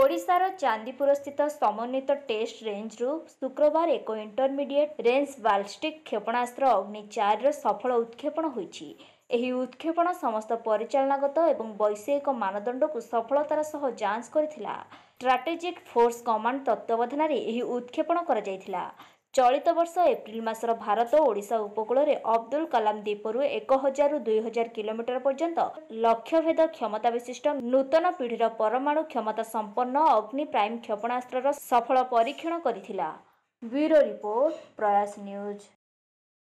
ଓଡ଼ିଶାର ଚାନ୍ଦିପୁର ସ୍ଥିତ ସମନ୍ୱିତ ଟେଷ୍ଟ ରେଞ୍ଜରୁ ଶୁକ୍ରବାର ଏକ ଇଣ୍ଟରମିଡିଏଟ୍ ରେଞ୍ଜ ବାଲିଷ୍ଟିକ୍ କ୍ଷେପଣାସ୍ତ୍ର ଅଗ୍ନି ଚାରିର ସଫଳ ଉତ୍କ୍ଷେପଣ ହୋଇଛି ଏହି ଉତ୍କ୍ଷେପଣ ସମସ୍ତ ପରିଚାଳନାଗତ ଏବଂ ବୈଷୟିକ ମାନଦଣ୍ଡକୁ ସଫଳତାର ସହ ଯାଞ୍ଚ କରିଥିଲା ଷ୍ଟ୍ରାଟେଜିକ୍ ଫୋର୍ସ କମାଣ୍ଡ ତତ୍ତ୍ୱାବଧାନରେ ଏହି ଉତ୍କ୍ଷେପଣ କରାଯାଇଥିଲା ଚଳିତ ବର୍ଷ ଏପ୍ରିଲ ମାସର ଭାରତ ଓଡ଼ିଶା ଉପକୂଳରେ ଅବଦୁଲ କଲାମ ଦ୍ୱୀପରୁ ଏକ ହଜାରରୁ ଦୁଇ ହଜାର କିଲୋମିଟର ପର୍ଯ୍ୟନ୍ତ ଲକ୍ଷ୍ୟଭେଦ କ୍ଷମତା ବିଶିଷ୍ଟ ନୂତନ ପିଢ଼ିର ପରମାଣୁ କ୍ଷମତା ସମ୍ପନ୍ନ ଅଗ୍ନି ପ୍ରାଇମ୍ କ୍ଷେପଣାସ୍ତ୍ରର ସଫଳ ପରୀକ୍ଷଣ କରିଥିଲା ବ୍ୟୁରୋ ରିପୋର୍ଟ ପ୍ରୟାସ ନ୍ୟୁଜ୍